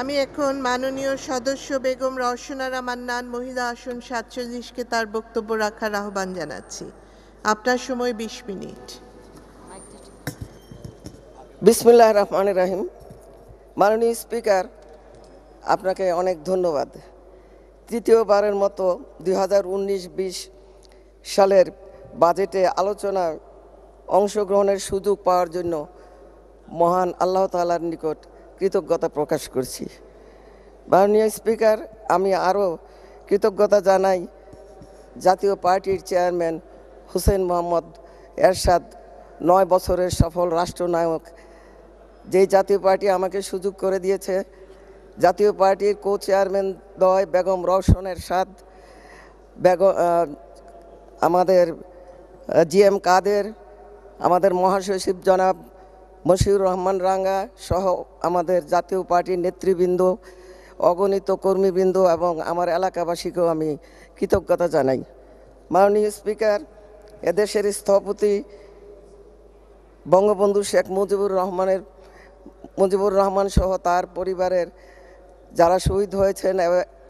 আমি এখন মাননীয় সদস্য বেগম রসনারা মান্নান মহিলা আসন সাতচল্লিশকে তার বক্তব্য রাখার আহ্বান জানাচ্ছি আপনার সময় বিশ মিনিট বিসমুল্লাহ রহমান রাহিম মাননীয় স্পিকার আপনাকে অনেক ধন্যবাদ তৃতীয়বারের মতো দুই হাজার সালের বাজেটে আলোচনায় অংশগ্রহণের সুযোগ পাওয়ার জন্য মহান আল্লাহ তালার নিকট কৃতজ্ঞতা প্রকাশ করছি মাননীয় স্পিকার আমি আরও কৃতজ্ঞতা জানাই জাতীয় পার্টির চেয়ারম্যান হুসেন মোহাম্মদ এরশাদ নয় বছরের সফল রাষ্ট্রনায়ক যেই জাতীয় পার্টি আমাকে সুযোগ করে দিয়েছে জাতীয় পার্টির কো চেয়ারম্যান দয় বেগম রওশনের সাদ বেগ আমাদের জি এম কাদের আমাদের মহাসচিব জনাব মশিউর রহমান রাঙ্গা সহ আমাদের জাতীয় পার্টির নেতৃবৃন্দ অগণিত কর্মীবৃন্দ এবং আমার এলাকাবাসীকেও আমি কৃতজ্ঞতা জানাই মাননীয় স্পিকার এদেশের স্থপতি বঙ্গবন্ধু শেখ মুজিবুর রহমানের মুজিবুর রহমান সহ তার পরিবারের যারা শহীদ হয়েছেন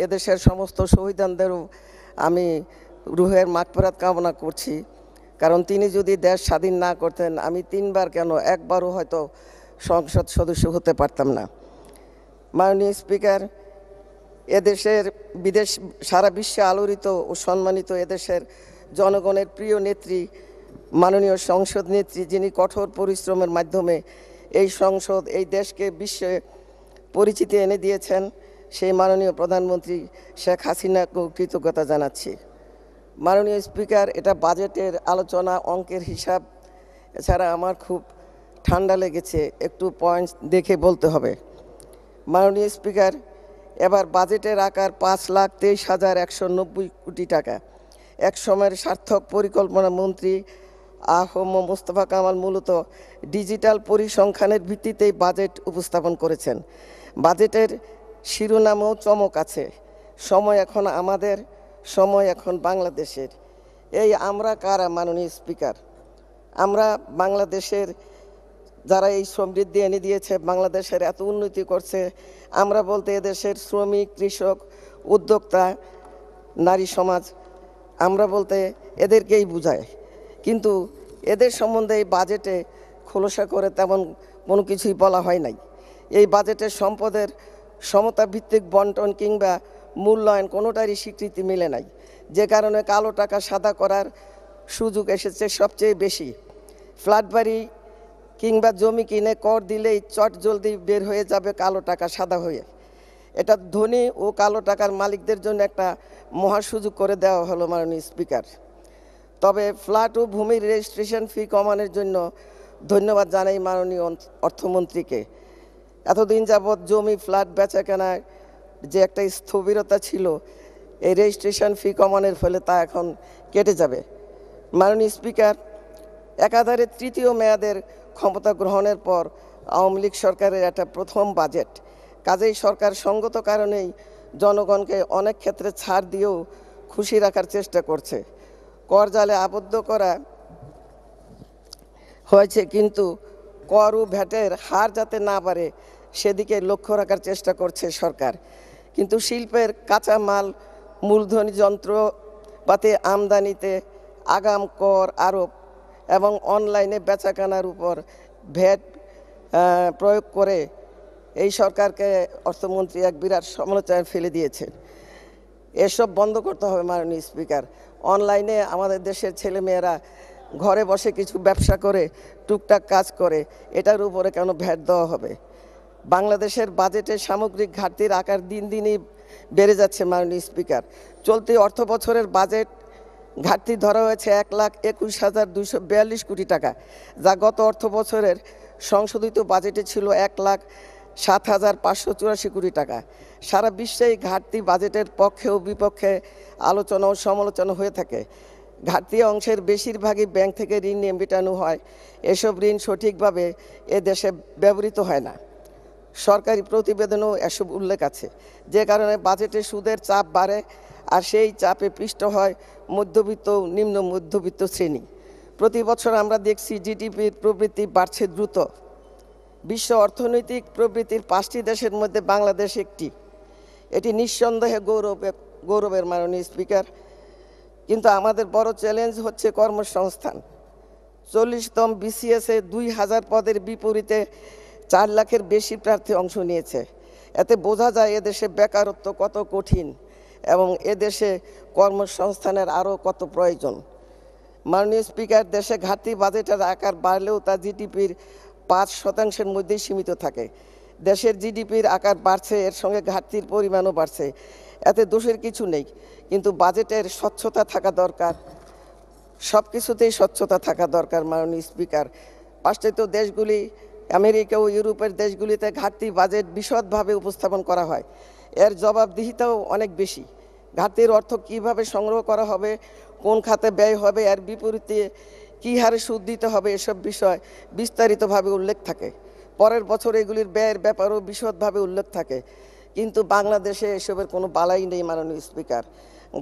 এদেশের সমস্ত শহীদানদেরও আমি রুহের মাগফেরাত কামনা করছি কারণ তিনি যদি দেশ স্বাধীন না করতেন আমি তিনবার কেন একবারও হয়তো সংসদ সদস্য হতে পারতাম না মাননীয় স্পিকার এদেশের বিদেশ সারা বিশ্বে আলোড়িত ও সম্মানিত এদেশের জনগণের প্রিয় নেত্রী মাননীয় সংসদ নেত্রী যিনি কঠোর পরিশ্রমের মাধ্যমে এই সংসদ এই দেশকে বিশ্বে পরিচিতি এনে দিয়েছেন সেই মাননীয় প্রধানমন্ত্রী শেখ হাসিনাকেও কৃতজ্ঞতা জানাচ্ছি মাননীয় স্পিকার এটা বাজেটের আলোচনা অঙ্কের হিসাব এছাড়া আমার খুব ঠান্ডা লেগেছে একটু পয়েন্টস দেখে বলতে হবে মাননীয় স্পিকার এবার বাজেটের আকার পাঁচ লাখ তেইশ হাজার একশো নব্বই কোটি টাকা এক সময়ের সার্থক পরিকল্পনা মন্ত্রী আহম মোস্তফা কামাল মূলত ডিজিটাল পরিসংখ্যানের ভিত্তিতেই বাজেট উপস্থাপন করেছেন বাজেটের শিরোনামেও চমক আছে সময় এখন আমাদের সময় এখন বাংলাদেশের এই আমরা কারা মাননীয় স্পিকার আমরা বাংলাদেশের যারা এই সমৃদ্ধি এনে দিয়েছে বাংলাদেশের এত উন্নতি করছে আমরা বলতে এদেশের শ্রমিক কৃষক উদ্যোক্তা নারী সমাজ আমরা বলতে এদেরকেই বুঝায় কিন্তু এদের সম্বন্ধে এই বাজেটে খোলসা করে তেমন কোনো কিছুই বলা হয় নাই এই বাজেটের সম্পদের সমতা ভিত্তিক বন্টন কিংবা মূল্যায়ন কোনোটারই স্বীকৃতি মিলে নাই যে কারণে কালো টাকা সাদা করার সুযোগ এসেছে সবচেয়ে বেশি ফ্ল্যাট বাড়ি কিংবা জমি কিনে কর দিলেই চট জলদি বের হয়ে যাবে কালো টাকা সাদা হয়ে এটা ধনী ও কালো টাকার মালিকদের জন্য একটা মহা সুযোগ করে দেওয়া হলো মাননীয় স্পিকার তবে ফ্ল্যাট ও ভূমির রেজিস্ট্রেশন ফি কমানোর জন্য ধন্যবাদ জানাই মাননীয় অর্থমন্ত্রীকে এতদিন যাবৎ জমি ফ্ল্যাট বেচা কেনায় যে একটা স্থবিরতা ছিল এই রেজিস্ট্রেশন ফি কমানোর ফলে তা এখন কেটে যাবে মাননীয় স্পিকার একাধারে তৃতীয় মেয়াদের ক্ষমতা গ্রহণের পর আওয়ামী লীগ সরকারের একটা প্রথম বাজেট কাজেই সরকার সঙ্গত কারণেই জনগণকে অনেক ক্ষেত্রে ছাড় দিয়েও খুশি রাখার চেষ্টা করছে কর জালে আবদ্ধ করা হয়েছে কিন্তু কর ও ভ্যাটের হার যাতে না পারে সেদিকে লক্ষ্য রাখার চেষ্টা করছে সরকার কিন্তু শিল্পের কাঁচামাল মূলধনী যন্ত্রপাতি আমদানিতে আগাম কর আরোপ এবং অনলাইনে বেচাকেনার উপর ভ্যাট প্রয়োগ করে এই সরকারকে অর্থমন্ত্রী এক বিরাট সমালোচনায় ফেলে দিয়েছেন এসব বন্ধ করতে হবে মাননীয় স্পিকার অনলাইনে আমাদের দেশের ছেলেমেয়েরা ঘরে বসে কিছু ব্যবসা করে টুকটাক কাজ করে এটার উপরে কেন ভ্যাট দেওয়া হবে বাংলাদেশের বাজেটের সামগ্রিক ঘাটতির আকার দিন দিনই বেড়ে যাচ্ছে মাননীয় স্পিকার চলতি অর্থ বছরের বাজেট ঘাটতি ধরা হয়েছে এক লাখ একুশ হাজার দুশো বিয়াল্লিশ কোটি টাকা যা গত অর্থ বছরের সংশোধিত বাজেটে ছিল এক লাখ সাত হাজার পাঁচশো চুরাশি কোটি টাকা সারা বিশ্বে এই ঘাটতি বাজেটের পক্ষে ও বিপক্ষে আলোচনা ও সমালোচনা হয়ে থাকে ঘাটতি অংশের বেশিরভাগই ব্যাংক থেকে ঋণ নিয়ে মেটানো হয় এসব ঋণ সঠিকভাবে এ দেশে ব্যবহৃত হয় না সরকারি প্রতিবেদনেও এসব উল্লেখ আছে যে কারণে বাজেটে সুদের চাপ বাড়ে আর সেই চাপে পৃষ্ঠ হয় মধ্যবিত্ত নিম্ন মধ্যবিত্ত শ্রেণী প্রতি বছর আমরা দেখছি জিডিপির প্রবৃত্তি বাড়ছে দ্রুত বিশ্ব অর্থনৈতিক প্রবৃত্তির পাঁচটি দেশের মধ্যে বাংলাদেশ একটি এটি নিঃসন্দেহে গৌরবে গৌরবের মাননীয় স্পিকার কিন্তু আমাদের বড় চ্যালেঞ্জ হচ্ছে কর্মসংস্থান চল্লিশতম বিসিএসে দুই হাজার পদের বিপরীতে চার লাখের বেশি প্রার্থী অংশ নিয়েছে এতে বোঝা যায় এদেশে বেকারত্ব কত কঠিন এবং এদেশে কর্মসংস্থানের আরও কত প্রয়োজন মাননীয় স্পিকার দেশে ঘাটতি বাজেটের আকার বাড়লেও তা জিডিপির পাঁচ শতাংশের মধ্যেই সীমিত থাকে দেশের জিডিপির আকার বাড়ছে এর সঙ্গে ঘাটতির পরিমাণও বাড়ছে এতে দোষের কিছু নেই কিন্তু বাজেটের স্বচ্ছতা থাকা দরকার সব কিছুতেই স্বচ্ছতা থাকা দরকার মাননীয় স্পিকার পাশ্চাত্য দেশগুলি আমেরিকা ও ইউরোপের দেশগুলিতে ঘাটতি বাজেট বিশদভাবে উপস্থাপন করা হয় এর জবাবদিহিতাও অনেক বেশি ঘাটতির অর্থ কিভাবে সংগ্রহ করা হবে কোন খাতে ব্যয় হবে এর বিপরীতে কী হারে সুদ দিতে হবে এসব বিষয় বিস্তারিতভাবে উল্লেখ থাকে পরের বছর এগুলির ব্যয়ের ব্যাপারেও বিশদভাবে উল্লেখ থাকে কিন্তু বাংলাদেশে এসবের কোনো বালাই নেই মাননীয় স্পিকার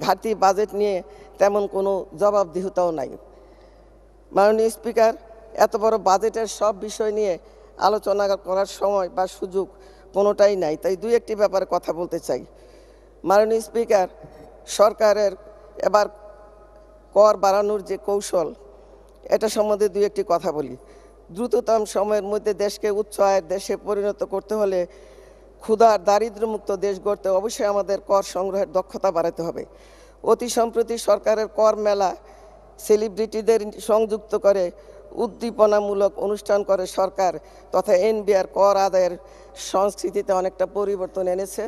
ঘাটতি বাজেট নিয়ে তেমন কোনো জবাবদিহিতাও নাই মাননীয় স্পিকার এত বড় বাজেটের সব বিষয় নিয়ে আলোচনা করার সময় বা সুযোগ কোনোটাই নাই তাই দুই একটি ব্যাপারে কথা বলতে চাই মাননীয় স্পিকার সরকারের এবার কর বাড়ানোর যে কৌশল এটা সম্বন্ধে দুই একটি কথা বলি দ্রুততম সময়ের মধ্যে দেশকে উচ্চ আয়ের দেশে পরিণত করতে হলে ক্ষুধার দারিদ্র্যমুক্ত দেশ গড়তে অবশ্যই আমাদের কর সংগ্রহের দক্ষতা বাড়াতে হবে অতি সম্প্রতি সরকারের কর মেলা সেলিব্রিটিদের সংযুক্ত করে উদ্দীপনামূলক অনুষ্ঠান করে সরকার তথা এনবিআর কর আদায়ের সংস্কৃতিতে অনেকটা পরিবর্তন এনেছে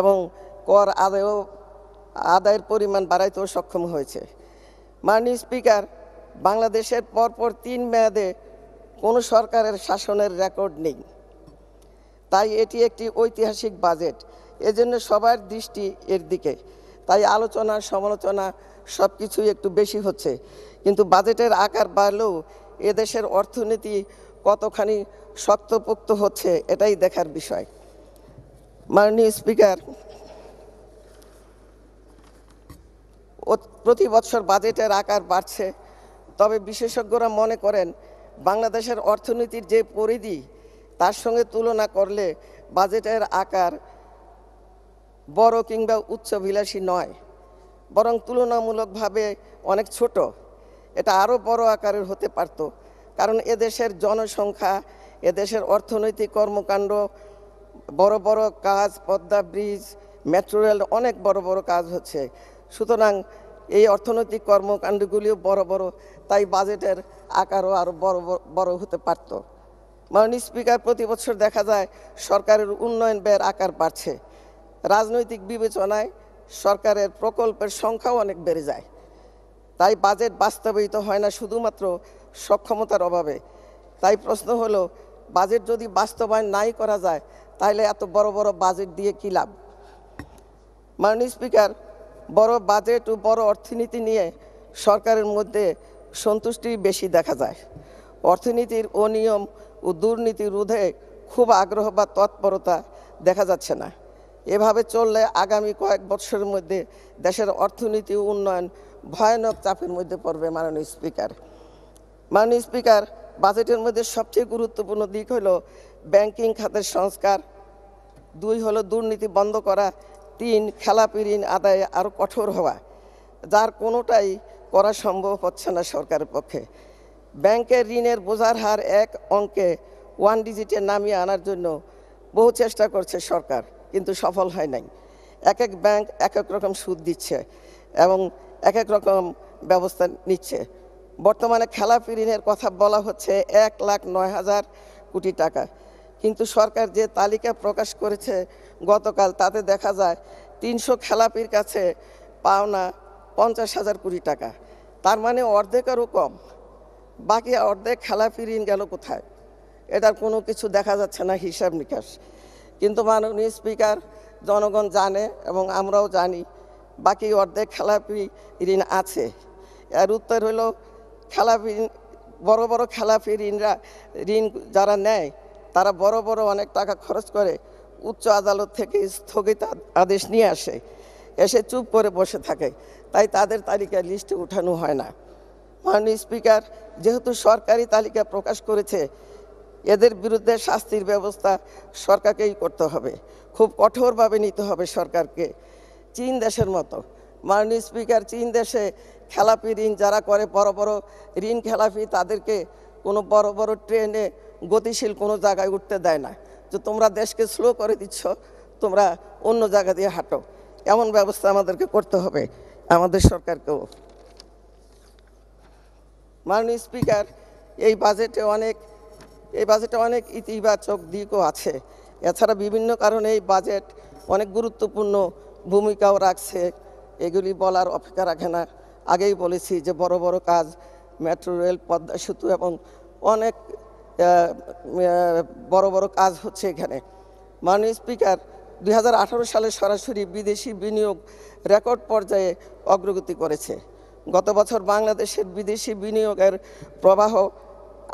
এবং কর আদায়ও আদায়ের পরিমাণ বাড়াইতেও সক্ষম হয়েছে মাননীয় স্পিকার বাংলাদেশের পরপর তিন মেয়াদে কোনো সরকারের শাসনের রেকর্ড নেই তাই এটি একটি ঐতিহাসিক বাজেট এজন্য সবার দৃষ্টি এর দিকে তাই আলোচনা সমালোচনা সব কিছুই একটু বেশি হচ্ছে কিন্তু বাজেটের আকার বাড়লেও এদেশের অর্থনীতি কতখানি শক্তপোক্ত হচ্ছে এটাই দেখার বিষয় মাননীয় স্পিকার প্রতি বছর বাজেটের আকার বাড়ছে তবে বিশেষজ্ঞরা মনে করেন বাংলাদেশের অর্থনীতির যে পরিধি তার সঙ্গে তুলনা করলে বাজেটের আকার বড় কিংবা উচ্চভিলাষী নয় বরং তুলনামূলকভাবে অনেক ছোট এটা আরও বড় আকারের হতে পারত কারণ এদেশের জনসংখ্যা এদেশের অর্থনৈতিক কর্মকাণ্ড বড় বড় কাজ পদ্মা ব্রিজ মেট্রো রেল অনেক বড় বড় কাজ হচ্ছে সুতরাং এই অর্থনৈতিক কর্মকাণ্ডগুলিও বড় বড় তাই বাজেটের আকারও আরও বড় বড় হতে পারত মাননীয় স্পিকার প্রতি বছর দেখা যায় সরকারের উন্নয়ন ব্যয়ের আকার বাড়ছে রাজনৈতিক বিবেচনায় সরকারের প্রকল্পের সংখ্যাও অনেক বেড়ে যায় তাই বাজেট বাস্তবায়িত হয় না শুধুমাত্র সক্ষমতার অভাবে তাই প্রশ্ন হলো বাজেট যদি বাস্তবায়ন নাই করা যায় তাহলে এত বড় বড় বাজেট দিয়ে কী লাভ মাননীয় স্পিকার বড় বাজেট ও বড় অর্থনীতি নিয়ে সরকারের মধ্যে সন্তুষ্টি বেশি দেখা যায় অর্থনীতির অনিয়ম ও দুর্নীতি রোধে খুব আগ্রহ বা তৎপরতা দেখা যাচ্ছে না এভাবে চললে আগামী কয়েক বছরের মধ্যে দেশের অর্থনীতি উন্নয়ন ভয়ানক চাপের মধ্যে পড়বে মাননীয় স্পিকার মাননীয় স্পিকার বাজেটের মধ্যে সবচেয়ে গুরুত্বপূর্ণ দিক হল ব্যাংকিং খাতের সংস্কার দুই হলো দুর্নীতি বন্ধ করা তিন খেলাপি ঋণ আদায় আরও কঠোর হওয়া যার কোনোটাই করা সম্ভব হচ্ছে না সরকারের পক্ষে ব্যাংকের ঋণের বোঝার হার এক অঙ্কে ওয়ান ডিজিটে নামিয়ে আনার জন্য বহু চেষ্টা করছে সরকার কিন্তু সফল হয় নাই এক এক ব্যাংক এক এক রকম সুদ দিচ্ছে এবং এক এক রকম ব্যবস্থা নিচ্ছে বর্তমানে খেলাপি ঋণের কথা বলা হচ্ছে এক লাখ নয় হাজার কোটি টাকা কিন্তু সরকার যে তালিকা প্রকাশ করেছে গতকাল তাতে দেখা যায় তিনশো খেলাপির কাছে পাওনা পঞ্চাশ হাজার কোটি টাকা তার মানে অর্ধেক আরও কম বাকি অর্ধেক খেলাপি ঋণ গেল কোথায় এটার কোনো কিছু দেখা যাচ্ছে না হিসাব নিকাশ কিন্তু মাননীয় স্পিকার জনগণ জানে এবং আমরাও জানি বাকি অর্ধেক খেলাপি ঋণ আছে এর উত্তর হলো খেলাপি বড় বড় খেলাপি ঋণরা ঋণ যারা নেয় তারা বড় বড় অনেক টাকা খরচ করে উচ্চ আদালত থেকে স্থগিত আদেশ নিয়ে আসে এসে চুপ করে বসে থাকে তাই তাদের তালিকা লিস্টে উঠানো হয় না মাননীয় স্পিকার যেহেতু সরকারি তালিকা প্রকাশ করেছে এদের বিরুদ্ধে শাস্তির ব্যবস্থা সরকারকেই করতে হবে খুব কঠোরভাবে নিতে হবে সরকারকে চীন দেশের মতো মাননীয় স্পিকার চীন দেশে খেলাপি ঋণ যারা করে বড় বড় ঋণ খেলাপি তাদেরকে কোনো বড় বড় ট্রেনে গতিশীল কোনো জায়গায় উঠতে দেয় না যে তোমরা দেশকে স্লো করে দিচ্ছ তোমরা অন্য জায়গা দিয়ে হাঁটো এমন ব্যবস্থা আমাদেরকে করতে হবে আমাদের সরকারকেও মাননীয় স্পিকার এই বাজেটে অনেক এই বাজেটে অনেক ইতিবাচক দিকও আছে এছাড়া বিভিন্ন কারণে এই বাজেট অনেক গুরুত্বপূর্ণ ভূমিকাও রাখছে এগুলি বলার অপেক্ষা রাখে না আগেই বলেছি যে বড় বড় কাজ মেট্রো রেল পদ্মা সেতু এবং অনেক বড় বড় কাজ হচ্ছে এখানে মাননীয় স্পিকার দুই সালে সরাসরি বিদেশি বিনিয়োগ রেকর্ড পর্যায়ে অগ্রগতি করেছে গত বছর বাংলাদেশের বিদেশি বিনিয়োগের প্রবাহ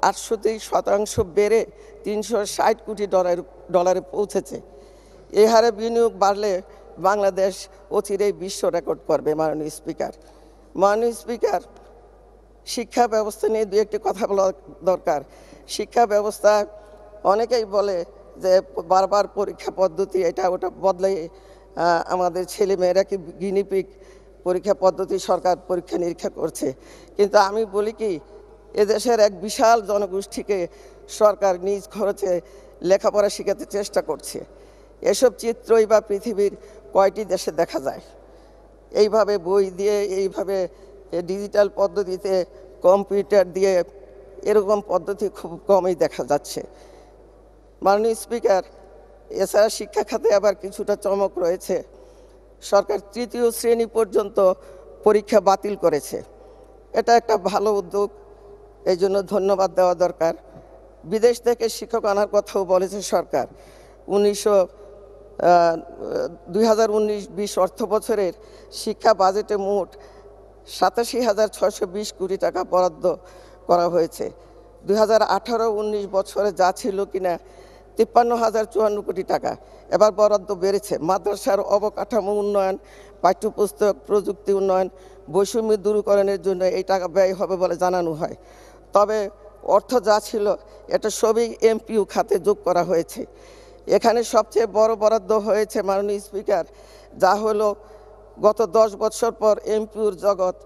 আটশো তেইশ শতাংশ বেড়ে তিনশো ষাট কোটি ডলার ডলারে পৌঁছেছে এ হারে বিনিয়োগ বাড়লে বাংলাদেশ অচিরেই বিশ্ব রেকর্ড করবে মাননীয় স্পিকার মাননীয় স্পিকার শিক্ষা ব্যবস্থা নিয়ে দু একটি কথা বলা দরকার শিক্ষা ব্যবস্থা অনেকেই বলে যে বারবার পরীক্ষা পদ্ধতি এটা ওটা বদলে আমাদের ছেলে মেয়েরা কি গিনিপিক পরীক্ষা পদ্ধতি সরকার পরীক্ষা নিরীক্ষা করছে কিন্তু আমি বলি কি এদেশের এক বিশাল জনগোষ্ঠীকে সরকার নিজ খরচে লেখাপড়া শেখাতে চেষ্টা করছে এসব চিত্রই বা পৃথিবীর কয়টি দেশে দেখা যায় এইভাবে বই দিয়ে এইভাবে ডিজিটাল পদ্ধতিতে কম্পিউটার দিয়ে এরকম পদ্ধতি খুব কমই দেখা যাচ্ছে মাননীয় স্পিকার এছাড়া শিক্ষা খাতে আবার কিছুটা চমক রয়েছে সরকার তৃতীয় শ্রেণী পর্যন্ত পরীক্ষা বাতিল করেছে এটা একটা ভালো উদ্যোগ এই জন্য ধন্যবাদ দেওয়া দরকার বিদেশ থেকে শিক্ষক আনার কথাও বলেছে সরকার উনিশশো দুই হাজার উনিশ বিশ অর্থ বছরের শিক্ষা বাজেটে মোট সাতাশি হাজার ছয়শো বিশ কোটি টাকা বরাদ্দ করা হয়েছে দুই হাজার আঠারো উনিশ বছরে যা ছিল কিনা তিপ্পান্ন হাজার চুয়ান্ন কোটি টাকা এবার বরাদ্দ বেড়েছে মাদ্রাসার অবকাঠামো উন্নয়ন পাঠ্যপুস্তক প্রযুক্তি উন্নয়ন বৈষম্য দূরকরণের জন্য এই টাকা ব্যয় হবে বলে জানানো হয় তবে অর্থ যা ছিল এটা সবই এমপিউ খাতে যোগ করা হয়েছে এখানে সবচেয়ে বড় বরাদ্দ হয়েছে মাননীয় স্পিকার যা হলো গত দশ বছর পর এমপিউর জগৎ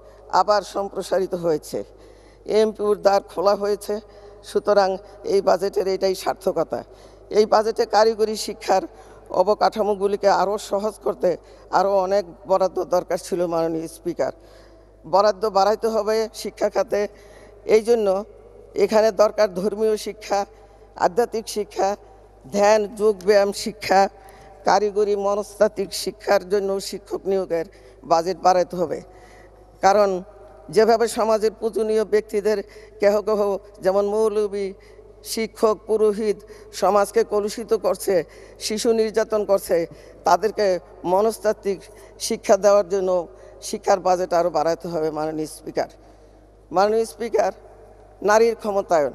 আবার সম্প্রসারিত হয়েছে এমপিউর দ্বার খোলা হয়েছে সুতরাং এই বাজেটের এটাই সার্থকতা এই বাজেটে কারিগরি শিক্ষার অবকাঠামোগুলিকে আরও সহজ করতে আরও অনেক বরাদ্দ দরকার ছিল মাননীয় স্পিকার বরাদ্দ বাড়াইতে হবে শিক্ষা খাতে এই জন্য এখানে দরকার ধর্মীয় শিক্ষা আধ্যাত্মিক শিক্ষা ধ্যান যোগ ব্যায়াম শিক্ষা কারিগরি মনস্তাত্ত্বিক শিক্ষার জন্য শিক্ষক নিয়োগের বাজেট বাড়াতে হবে কারণ যেভাবে সমাজের পূজনীয় ব্যক্তিদের কেহ কেহ যেমন মৌলবী শিক্ষক পুরোহিত সমাজকে কলুষিত করছে শিশু নির্যাতন করছে তাদেরকে মনস্তাত্ত্বিক শিক্ষা দেওয়ার জন্য শিক্ষার বাজেট আরও বাড়াতে হবে মাননীয় স্পিকার মাননীয় স্পিকার নারীর ক্ষমতায়ন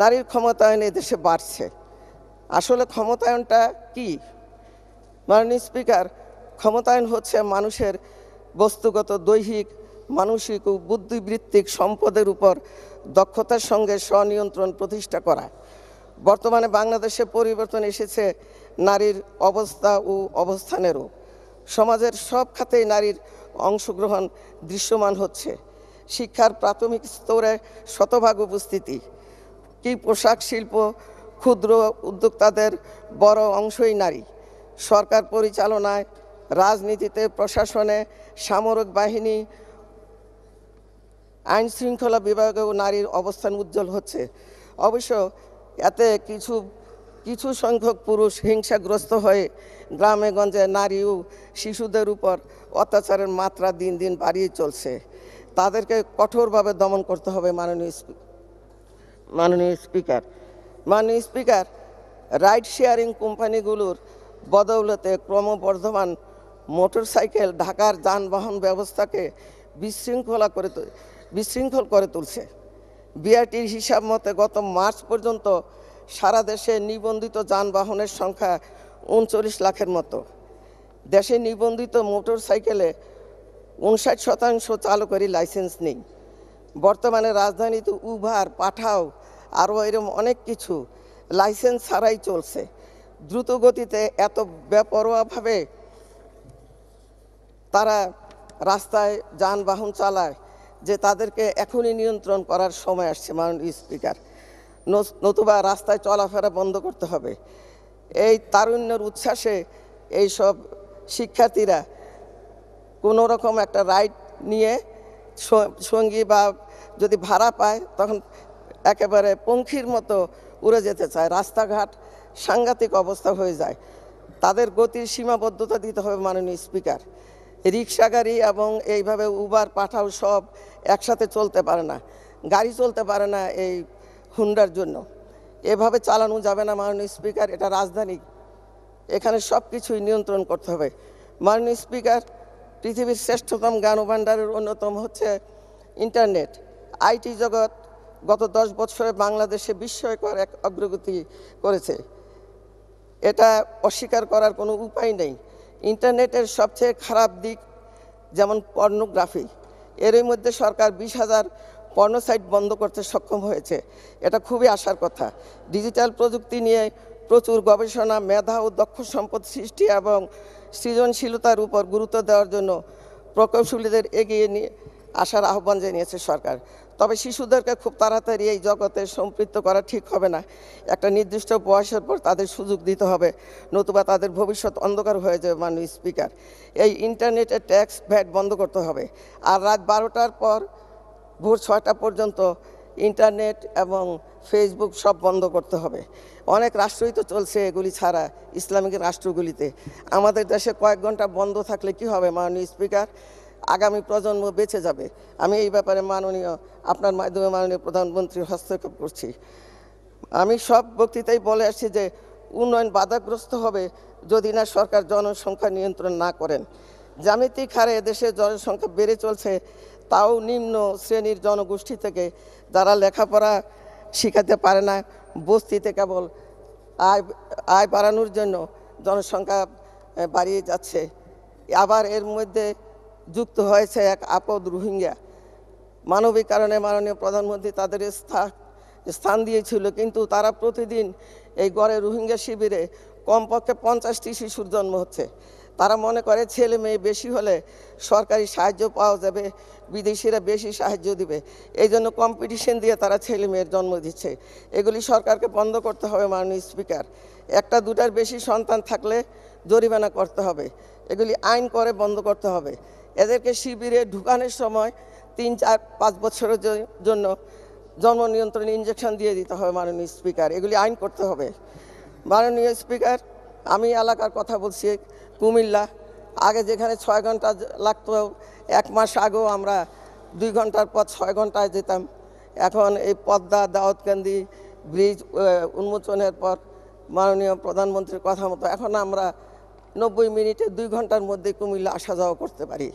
নারীর ক্ষমতায়ন দেশে বাড়ছে আসলে ক্ষমতায়নটা কি মাননীয় স্পিকার ক্ষমতায়ন হচ্ছে মানুষের বস্তুগত দৈহিক মানসিক ও বুদ্ধিবৃত্তিক সম্পদের উপর দক্ষতার সঙ্গে স্বনিয়ন্ত্রণ প্রতিষ্ঠা করা বর্তমানে বাংলাদেশে পরিবর্তন এসেছে নারীর অবস্থা ও অবস্থানেরও সমাজের সব খাতেই নারীর অংশগ্রহণ দৃশ্যমান হচ্ছে শিক্ষার প্রাথমিক স্তরে শতভাগ উপস্থিতি কি পোশাক শিল্প ক্ষুদ্র উদ্যোক্তাদের বড় অংশই নারী সরকার পরিচালনায় রাজনীতিতে প্রশাসনে সামরিক বাহিনী আইন শৃঙ্খলা বিভাগেও নারীর অবস্থান উজ্জ্বল হচ্ছে অবশ্য এতে কিছু কিছু সংখ্যক পুরুষ হিংসাগ্রস্ত হয়ে গ্রামে গঞ্জে নারী ও শিশুদের উপর অত্যাচারের মাত্রা দিন দিন বাড়িয়ে চলছে তাদেরকে কঠোরভাবে দমন করতে হবে মাননীয় মাননীয় স্পিকার মাননীয় স্পিকার রাইড শেয়ারিং কোম্পানিগুলোর বদৌলতে ক্রমবর্ধমান মোটরসাইকেল ঢাকার যানবাহন ব্যবস্থাকে বিশৃঙ্খলা করে বিশৃঙ্খল করে তুলছে বিআরটির হিসাব মতে গত মার্চ পর্যন্ত সারা দেশে নিবন্ধিত যানবাহনের সংখ্যা উনচল্লিশ লাখের মতো দেশে নিবন্ধিত মোটরসাইকেলে উনষাট শতাংশ চালু করি লাইসেন্স নেই বর্তমানে রাজধানীতে উভার পাঠাও আরও এরম অনেক কিছু লাইসেন্স ছাড়াই চলছে দ্রুত গতিতে এত বেপরোয়াভাবে তারা রাস্তায় যানবাহন চালায় যে তাদেরকে এখনই নিয়ন্ত্রণ করার সময় আসছে মাননীয় স্পিকার নতুবা রাস্তায় চলাফেরা বন্ধ করতে হবে এই তারুণ্যের উচ্ছ্বাসে এইসব শিক্ষার্থীরা কোনো রকম একটা রাইড নিয়ে সঙ্গী বা যদি ভাড়া পায় তখন একেবারে পঙ্খির মতো উড়ে যেতে চায় রাস্তাঘাট সাংঘাতিক অবস্থা হয়ে যায় তাদের গতির সীমাবদ্ধতা দিতে হবে মাননীয় স্পিকার রিক্সা গাড়ি এবং এইভাবে উবার পাঠাও সব একসাথে চলতে পারে না গাড়ি চলতে পারে না এই হুন্ডার জন্য এভাবে চালানো যাবে না মাননীয় স্পিকার এটা রাজধানী এখানে সব কিছুই নিয়ন্ত্রণ করতে হবে মাননীয় স্পিকার পৃথিবীর শ্রেষ্ঠতম জ্ঞান ভাণ্ডারের অন্যতম হচ্ছে ইন্টারনেট আইটি জগৎ গত দশ বছরে বাংলাদেশে বিস্ময়কর এক অগ্রগতি করেছে এটা অস্বীকার করার কোনো উপায় নেই ইন্টারনেটের সবচেয়ে খারাপ দিক যেমন পর্নোগ্রাফি এরই মধ্যে সরকার বিশ হাজার পর্নোসাইট সাইট বন্ধ করতে সক্ষম হয়েছে এটা খুবই আশার কথা ডিজিটাল প্রযুক্তি নিয়ে প্রচুর গবেষণা মেধা ও দক্ষ সম্পদ সৃষ্টি এবং সৃজনশীলতার উপর গুরুত্ব দেওয়ার জন্য প্রকৌশলীদের এগিয়ে নিয়ে আসার আহ্বান জানিয়েছে সরকার তবে শিশুদেরকে খুব তাড়াতাড়ি এই জগতে সম্পৃক্ত করা ঠিক হবে না একটা নির্দিষ্ট বয়সের পর তাদের সুযোগ দিতে হবে নতুবা তাদের ভবিষ্যৎ অন্ধকার হয়ে যাবে মাননীয় স্পিকার এই ইন্টারনেটে ট্যাক্স ভ্যাট বন্ধ করতে হবে আর রাত বারোটার পর ভোর ছয়টা পর্যন্ত ইন্টারনেট এবং ফেসবুক সব বন্ধ করতে হবে অনেক রাষ্ট্রই তো চলছে এগুলি ছাড়া ইসলামিক রাষ্ট্রগুলিতে আমাদের দেশে কয়েক ঘন্টা বন্ধ থাকলে কি হবে মাননীয় স্পিকার আগামী প্রজন্ম বেঁচে যাবে আমি এই ব্যাপারে মাননীয় আপনার মাধ্যমে মাননীয় প্রধানমন্ত্রী হস্তক্ষেপ করছি আমি সব বক্তৃতাই বলে আসছি যে উন্নয়ন বাধাগ্রস্ত হবে যদি না সরকার জনসংখ্যা নিয়ন্ত্রণ না করেন জ্যামিতিক হারে দেশে জনসংখ্যা বেড়ে চলছে তাও নিম্ন শ্রেণীর জনগোষ্ঠী থেকে যারা লেখাপড়া শিখাতে পারে না বস্তিতে কেবল আয় আয় বাড়ানোর জন্য জনসংখ্যা বাড়িয়ে যাচ্ছে আবার এর মধ্যে যুক্ত হয়েছে এক আপদ রোহিঙ্গা মানবিক কারণে মাননীয় প্রধানমন্ত্রী তাদের স্থা স্থান দিয়েছিল কিন্তু তারা প্রতিদিন এই গড়ে রোহিঙ্গা শিবিরে কমপক্ষে পঞ্চাশটি শিশুর জন্ম হচ্ছে তারা মনে করে ছেলে মেয়ে বেশি হলে সরকারি সাহায্য পাওয়া যাবে বিদেশিরা বেশি সাহায্য দিবে এই জন্য কম্পিটিশন দিয়ে তারা ছেলে মেয়ের জন্ম দিচ্ছে এগুলি সরকারকে বন্ধ করতে হবে মাননীয় স্পিকার একটা দুটার বেশি সন্তান থাকলে জরিমানা করতে হবে এগুলি আইন করে বন্ধ করতে হবে এদেরকে শিবিরে ঢুকানোর সময় তিন চার পাঁচ বছরের জন্য জন্ম নিয়ন্ত্রণ ইঞ্জেকশন দিয়ে দিতে হবে মাননীয় স্পিকার এগুলি আইন করতে হবে মাননীয় স্পিকার আমি এলাকার কথা বলছি কুমিল্লা আগে যেখানে ছয় ঘন্টা লাগতো এক মাস আগেও আমরা দুই ঘন্টার পর ছয় ঘন্টায় যেতাম এখন এই পদ্মা দাওয়াতকান্দি ব্রিজ উন্মোচনের পর মাননীয় প্রধানমন্ত্রীর কথা মতো এখন আমরা নব্বই মিনিটে দুই ঘন্টার মধ্যে কুমিল্লা আসা যাওয়া করতে পারি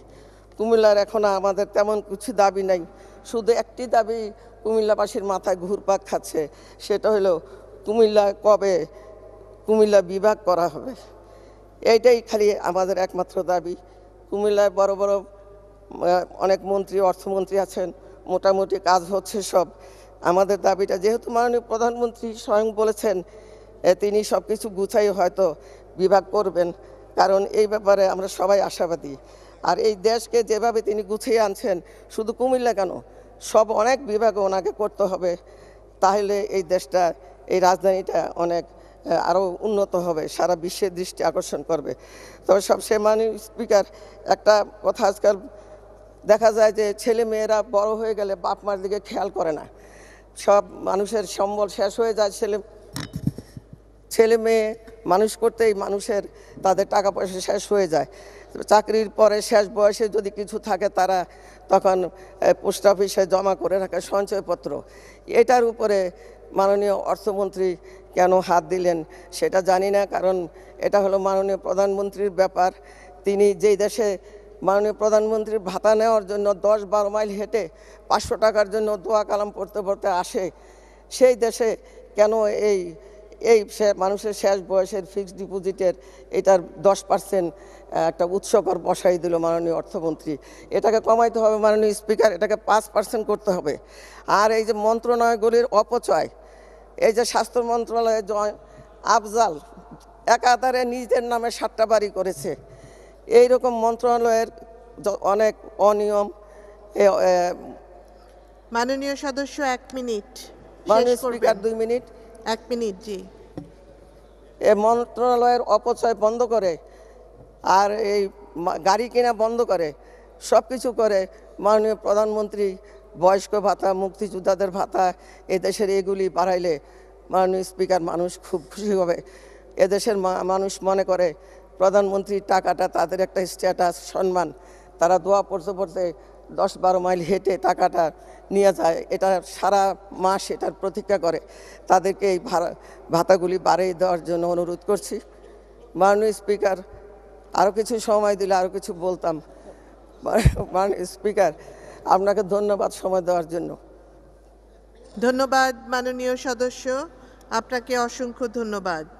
কুমিল্লার এখন আমাদের তেমন কিছু দাবি নাই শুধু একটি দাবি কুমিল্লাবাসীর মাথায় ঘুরপাক খাচ্ছে সেটা হলো কুমিল্লা কবে কুমিল্লা বিভাগ করা হবে এইটাই খালি আমাদের একমাত্র দাবি কুমিল্লায় বড় বড় অনেক মন্ত্রী অর্থমন্ত্রী আছেন মোটামুটি কাজ হচ্ছে সব আমাদের দাবিটা যেহেতু মাননীয় প্রধানমন্ত্রী স্বয়ং বলেছেন তিনি সব কিছু গুছাই হয়তো বিভাগ করবেন কারণ এই ব্যাপারে আমরা সবাই আশাবাদী আর এই দেশকে যেভাবে তিনি গুছিয়ে আনছেন শুধু কুমিল্লা কেন সব অনেক বিভাগে ওনাকে করতে হবে তাহলে এই দেশটা এই রাজধানীটা অনেক আরও উন্নত হবে সারা বিশ্বের দৃষ্টি আকর্ষণ করবে তবে সবচেয়ে মাননীয় স্পিকার একটা কথা আজকাল দেখা যায় যে ছেলে মেয়েরা বড় হয়ে গেলে বাপ মার দিকে খেয়াল করে না সব মানুষের সম্বল শেষ হয়ে যায় ছেলে ছেলে মেয়ে মানুষ করতেই মানুষের তাদের টাকা পয়সা শেষ হয়ে যায় চাকরির পরে শেষ বয়সে যদি কিছু থাকে তারা তখন পোস্ট অফিসে জমা করে রাখে সঞ্চয়পত্র এটার উপরে মাননীয় অর্থমন্ত্রী কেন হাত দিলেন সেটা জানি না কারণ এটা হলো মাননীয় প্রধানমন্ত্রীর ব্যাপার তিনি যেই দেশে মাননীয় প্রধানমন্ত্রীর ভাতা নেওয়ার জন্য দশ বারো মাইল হেঁটে পাঁচশো টাকার জন্য দোয়া কালাম পড়তে পড়তে আসে সেই দেশে কেন এই এই মানুষের শেষ বয়সের ফিক্সড ডিপোজিটের এটার দশ পার্সেন্ট একটা উৎসকর বসাই দিল মাননীয় অর্থমন্ত্রী এটাকে কমাইতে হবে মাননীয় স্পিকার এটাকে পাঁচ পার্সেন্ট করতে হবে আর এই যে মন্ত্রণালয়গুলির অপচয় এই যে স্বাস্থ্য মন্ত্রণালয়ে জয় আফজাল একাধারে নিজের নামে সাতটা বাড়ি করেছে এই রকম মন্ত্রণালয়ের অনেক অনিয়ম মাননীয় সদস্য এক মিনিট মাননীয় স্পিকার দুই মিনিট এক মিনিট জি এ মন্ত্রণালয়ের অপচয় বন্ধ করে আর এই গাড়ি কেনা বন্ধ করে সব কিছু করে মাননীয় প্রধানমন্ত্রী বয়স্ক ভাতা মুক্তিযোদ্ধাদের ভাতা এদেশের এগুলি বাড়াইলে মাননীয় স্পিকার মানুষ খুব খুশি হবে এদেশের মানুষ মনে করে প্রধানমন্ত্রীর টাকাটা তাদের একটা স্ট্যাটাস সম্মান তারা দোয়া পড়তে পড়তে দশ বারো মাইল হেঁটে টাকাটা নিয়ে যায় এটা সারা মাস এটার প্রতীক্ষা করে তাদেরকে এই ভাতাগুলি বাড়িয়ে দেওয়ার জন্য অনুরোধ করছি মাননীয় স্পিকার আরও কিছু সময় দিলে আরও কিছু বলতাম মাননীয় স্পিকার আপনাকে ধন্যবাদ সময় দেওয়ার জন্য ধন্যবাদ মাননীয় সদস্য আপনাকে অসংখ্য ধন্যবাদ